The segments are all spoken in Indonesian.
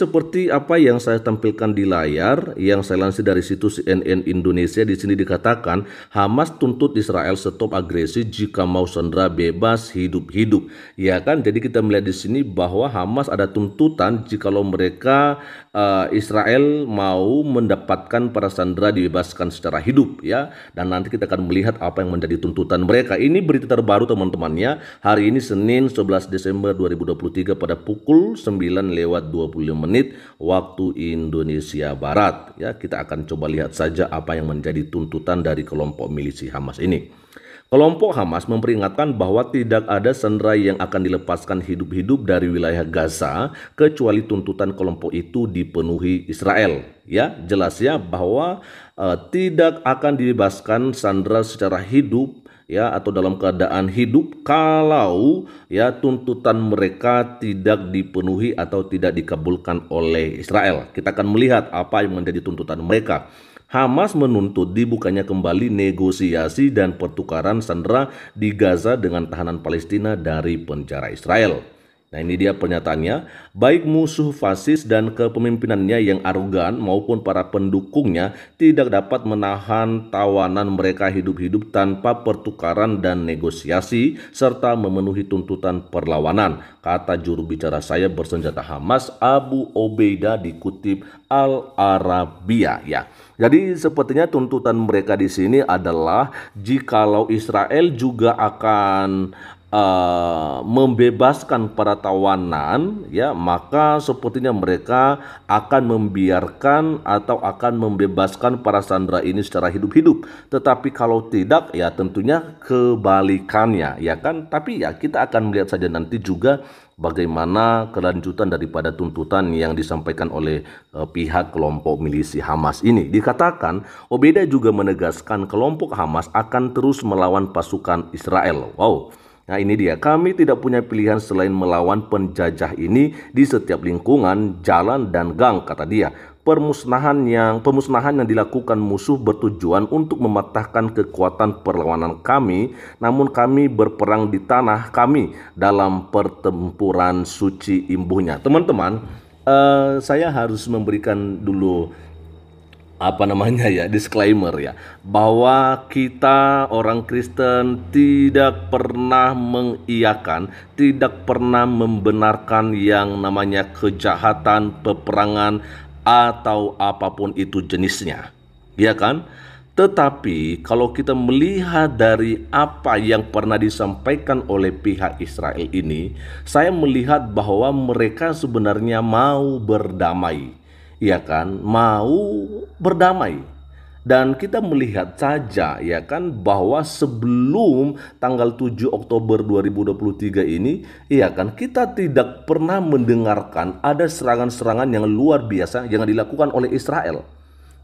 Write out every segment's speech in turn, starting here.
seperti apa yang saya tampilkan di layar yang saya lansir dari situs CNN Indonesia di sini dikatakan Hamas tuntut Israel stop agresi jika mau sandra bebas hidup-hidup ya kan jadi kita melihat di sini bahwa Hamas ada tuntutan jikalau mereka Eh, Israel mau mendapatkan para sandera dibebaskan secara hidup ya dan nanti kita akan melihat apa yang menjadi tuntutan mereka ini berita terbaru teman-temannya hari ini Senin 11 Desember 2023 pada pukul 9 lewat 25 menit waktu Indonesia Barat ya kita akan coba lihat saja apa yang menjadi tuntutan dari kelompok milisi Hamas ini Kelompok Hamas memperingatkan bahwa tidak ada sandera yang akan dilepaskan hidup-hidup dari wilayah Gaza kecuali tuntutan kelompok itu dipenuhi Israel. Ya, jelasnya bahwa uh, tidak akan dibebaskan sandera secara hidup ya atau dalam keadaan hidup kalau ya tuntutan mereka tidak dipenuhi atau tidak dikabulkan oleh Israel. Kita akan melihat apa yang menjadi tuntutan mereka. Hamas menuntut dibukanya kembali negosiasi dan pertukaran sandera di Gaza dengan tahanan Palestina dari penjara Israel. Nah ini dia pernyataannya, baik musuh fasis dan kepemimpinannya yang arogan maupun para pendukungnya tidak dapat menahan tawanan mereka hidup-hidup tanpa pertukaran dan negosiasi serta memenuhi tuntutan perlawanan, kata juru bicara saya bersenjata Hamas Abu Obeida dikutip Al Arabia ya. Jadi sepertinya tuntutan mereka di sini adalah jikalau Israel juga akan Eh, membebaskan para tawanan ya maka sepertinya mereka akan membiarkan atau akan membebaskan para sandera ini secara hidup-hidup tetapi kalau tidak ya tentunya kebalikannya ya kan tapi ya kita akan melihat saja nanti juga bagaimana kelanjutan daripada tuntutan yang disampaikan oleh uh, pihak kelompok milisi Hamas ini. Dikatakan Obeda juga menegaskan kelompok Hamas akan terus melawan pasukan Israel. Wow, Nah ini dia, kami tidak punya pilihan selain melawan penjajah ini di setiap lingkungan, jalan, dan gang, kata dia. Permusnahan yang pemusnahan yang dilakukan musuh bertujuan untuk mematahkan kekuatan perlawanan kami, namun kami berperang di tanah kami dalam pertempuran suci imbuhnya. Teman-teman, uh, saya harus memberikan dulu apa namanya ya disclaimer ya bahwa kita orang Kristen tidak pernah mengiakan, tidak pernah membenarkan yang namanya kejahatan, peperangan atau apapun itu jenisnya. Ya kan? Tetapi kalau kita melihat dari apa yang pernah disampaikan oleh pihak Israel ini, saya melihat bahwa mereka sebenarnya mau berdamai ya kan, mau berdamai. Dan kita melihat saja ya kan bahwa sebelum tanggal 7 Oktober 2023 ini ya kan kita tidak pernah mendengarkan ada serangan-serangan yang luar biasa yang dilakukan oleh Israel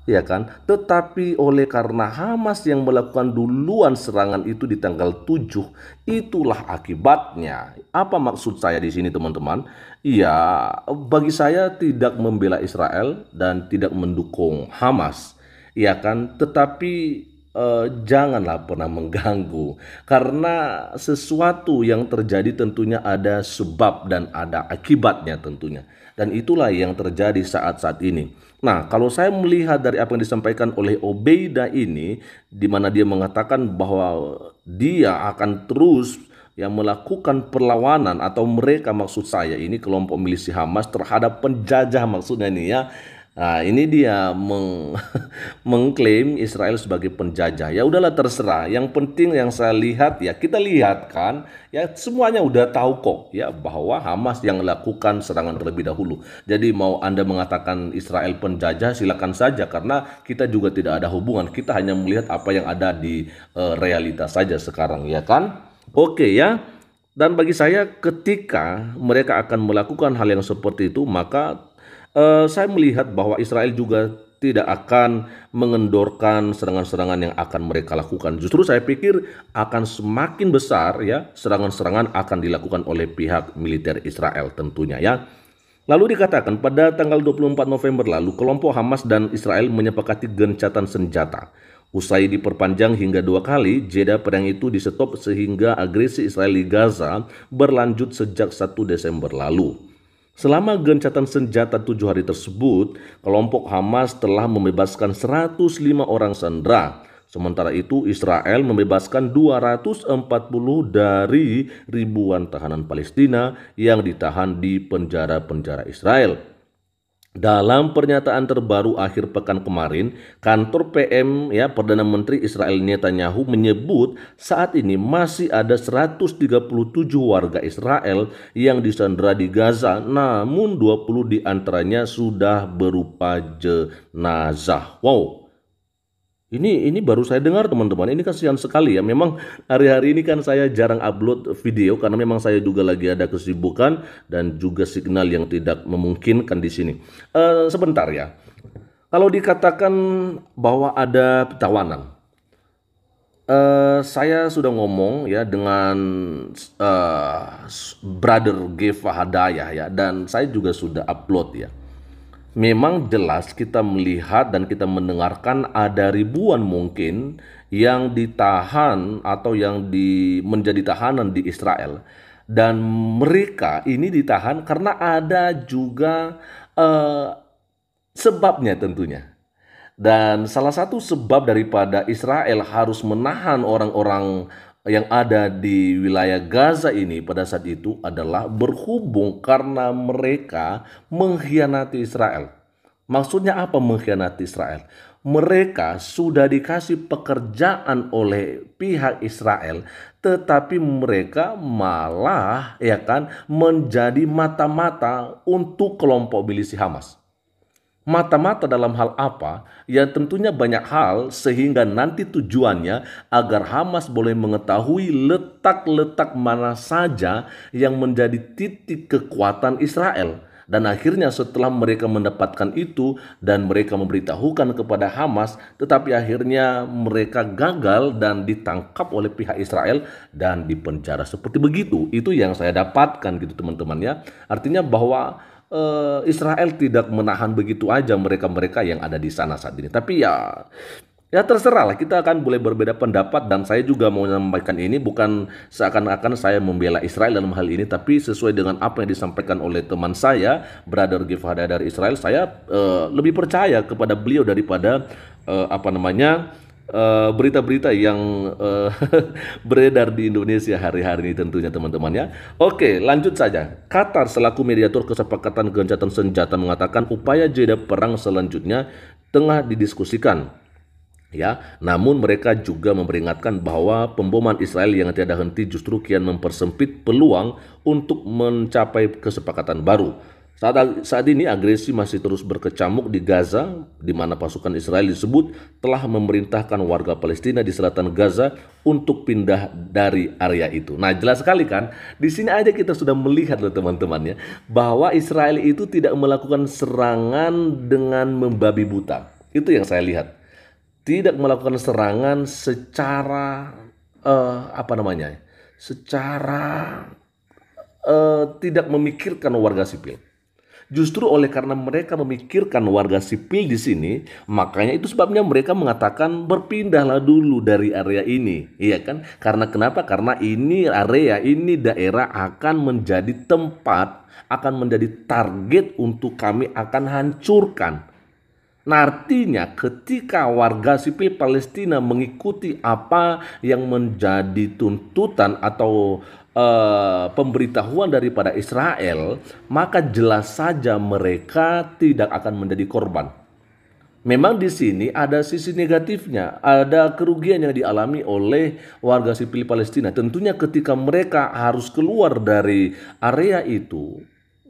ya kan? Tetapi oleh karena Hamas yang melakukan duluan serangan itu di tanggal 7, itulah akibatnya. Apa maksud saya di sini teman-teman? Ya, bagi saya tidak membela Israel dan tidak mendukung Hamas, ya kan? Tetapi eh, janganlah pernah mengganggu karena sesuatu yang terjadi tentunya ada sebab dan ada akibatnya tentunya dan itulah yang terjadi saat-saat ini. Nah, kalau saya melihat dari apa yang disampaikan oleh Obeida ini di mana dia mengatakan bahwa dia akan terus yang melakukan perlawanan atau mereka maksud saya ini kelompok milisi Hamas terhadap penjajah maksudnya ini ya Nah, ini dia meng mengklaim Israel sebagai penjajah. Ya udahlah terserah. Yang penting yang saya lihat ya kita lihat kan ya semuanya udah tahu kok ya bahwa Hamas yang melakukan serangan terlebih dahulu. Jadi mau Anda mengatakan Israel penjajah silakan saja karena kita juga tidak ada hubungan. Kita hanya melihat apa yang ada di uh, realitas saja sekarang ya kan? Oke ya. Dan bagi saya ketika mereka akan melakukan hal yang seperti itu maka uh, saya melihat bahwa Israel juga tidak akan mengendorkan serangan-serangan yang akan mereka lakukan. Justru saya pikir akan semakin besar ya serangan-serangan akan dilakukan oleh pihak militer Israel tentunya ya. Lalu dikatakan pada tanggal 24 November lalu kelompok Hamas dan Israel menyepakati gencatan senjata. Usai diperpanjang hingga dua kali, jeda perang itu disetop sehingga agresi Israel di Gaza berlanjut sejak 1 Desember lalu. Selama gencatan senjata tujuh hari tersebut, kelompok Hamas telah membebaskan 105 orang sandera. Sementara itu, Israel membebaskan 240 dari ribuan tahanan Palestina yang ditahan di penjara-penjara Israel. Dalam pernyataan terbaru akhir pekan kemarin, kantor PM ya Perdana Menteri Israel Netanyahu menyebut saat ini masih ada 137 warga Israel yang disandra di Gaza, namun 20 di antaranya sudah berupa jenazah. Wow, ini ini baru saya dengar teman-teman. Ini kasihan sekali ya. Memang hari-hari ini kan saya jarang upload video karena memang saya juga lagi ada kesibukan dan juga signal yang tidak memungkinkan di sini. Uh, sebentar ya. Kalau dikatakan bahwa ada tawanan, uh, eh, saya sudah ngomong ya dengan uh, brother Geva Hadayah ya, dan saya juga sudah upload ya memang jelas kita melihat dan kita mendengarkan ada ribuan mungkin yang ditahan atau yang di, menjadi tahanan di Israel dan mereka ini ditahan karena ada juga uh, sebabnya tentunya dan salah satu sebab daripada Israel harus menahan orang-orang yang ada di wilayah Gaza ini pada saat itu adalah berhubung karena mereka mengkhianati Israel. Maksudnya apa mengkhianati Israel? Mereka sudah dikasih pekerjaan oleh pihak Israel, tetapi mereka malah ya kan menjadi mata-mata untuk kelompok milisi Hamas mata-mata dalam hal apa Ya tentunya banyak hal sehingga nanti tujuannya agar Hamas boleh mengetahui letak-letak mana saja yang menjadi titik kekuatan Israel. Dan akhirnya setelah mereka mendapatkan itu dan mereka memberitahukan kepada Hamas, tetapi akhirnya mereka gagal dan ditangkap oleh pihak Israel dan dipenjara seperti begitu. Itu yang saya dapatkan gitu teman-teman ya. Artinya bahwa Eh, Israel tidak menahan begitu aja mereka-mereka yang ada di sana saat ini. Tapi ya ya terserah lah kita akan boleh berbeda pendapat dan saya juga mau menyampaikan ini bukan seakan-akan saya membela Israel dalam hal ini tapi sesuai dengan apa yang disampaikan oleh teman saya brother Gifhada dari Israel saya uh, lebih percaya kepada beliau daripada uh, apa namanya Eh, berita-berita uh, yang uh, beredar di Indonesia hari-hari ini tentunya teman-teman ya. Oke, lanjut saja. Qatar selaku mediator kesepakatan gencatan senjata mengatakan upaya jeda perang selanjutnya tengah didiskusikan. Ya, namun mereka juga memperingatkan bahwa pemboman Israel yang tiada henti justru kian mempersempit peluang untuk mencapai kesepakatan baru. Saat, saat ini agresi masih terus berkecamuk di Gaza, di mana pasukan Israel disebut telah memerintahkan warga Palestina di selatan Gaza untuk pindah dari area itu. Nah jelas sekali kan, di sini aja kita sudah melihat loh teman-temannya, bahwa Israel itu tidak melakukan serangan dengan membabi buta. Itu yang saya lihat. Tidak melakukan serangan secara, uh, apa namanya, secara uh, tidak memikirkan warga sipil. Justru oleh karena mereka memikirkan warga sipil di sini, makanya itu sebabnya mereka mengatakan berpindahlah dulu dari area ini, iya kan? Karena kenapa? Karena ini area, ini daerah akan menjadi tempat, akan menjadi target untuk kami akan hancurkan Nah, artinya ketika warga sipil Palestina mengikuti apa yang menjadi tuntutan atau uh, pemberitahuan daripada Israel, maka jelas saja mereka tidak akan menjadi korban. Memang di sini ada sisi negatifnya, ada kerugian yang dialami oleh warga sipil Palestina. Tentunya ketika mereka harus keluar dari area itu,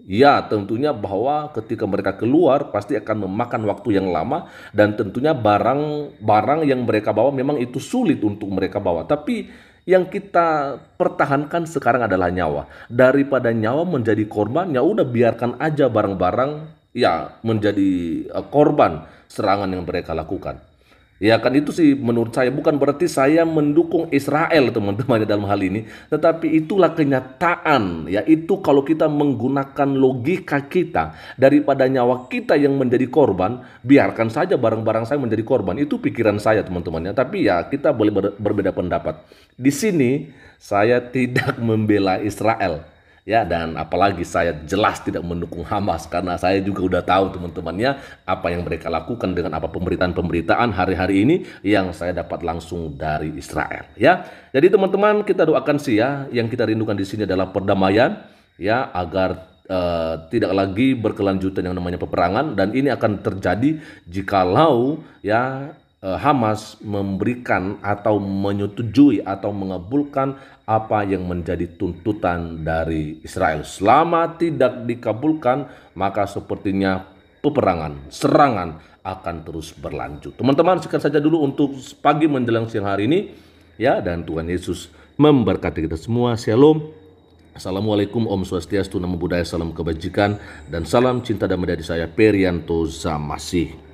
Ya, tentunya bahwa ketika mereka keluar pasti akan memakan waktu yang lama dan tentunya barang-barang yang mereka bawa memang itu sulit untuk mereka bawa. Tapi yang kita pertahankan sekarang adalah nyawa. Daripada nyawa menjadi korban, ya udah biarkan aja barang-barang ya menjadi eh, korban serangan yang mereka lakukan. Ya kan itu sih menurut saya bukan berarti saya mendukung Israel teman-teman dalam hal ini, tetapi itulah kenyataan ya itu kalau kita menggunakan logika kita daripada nyawa kita yang menjadi korban, biarkan saja barang-barang saya menjadi korban. Itu pikiran saya teman temannya tapi ya kita boleh ber berbeda pendapat. Di sini saya tidak membela Israel ya dan apalagi saya jelas tidak mendukung Hamas karena saya juga udah tahu teman-temannya apa yang mereka lakukan dengan apa pemberitaan-pemberitaan hari-hari ini yang saya dapat langsung dari Israel ya. Jadi teman-teman kita doakan sih ya yang kita rindukan di sini adalah perdamaian ya agar Uh, tidak lagi berkelanjutan yang namanya peperangan dan ini akan terjadi jikalau ya Eh, Hamas memberikan atau menyetujui atau mengabulkan apa yang menjadi tuntutan dari Israel. Selama tidak dikabulkan, maka sepertinya peperangan, serangan akan terus berlanjut. Teman-teman, sekian saja dulu untuk pagi menjelang siang hari ini. Ya, dan Tuhan Yesus memberkati kita semua. Shalom. Assalamualaikum Om Swastiastu, Namo Buddhaya, Salam Kebajikan, dan Salam Cinta Damai dari saya, Perianto Zamasih.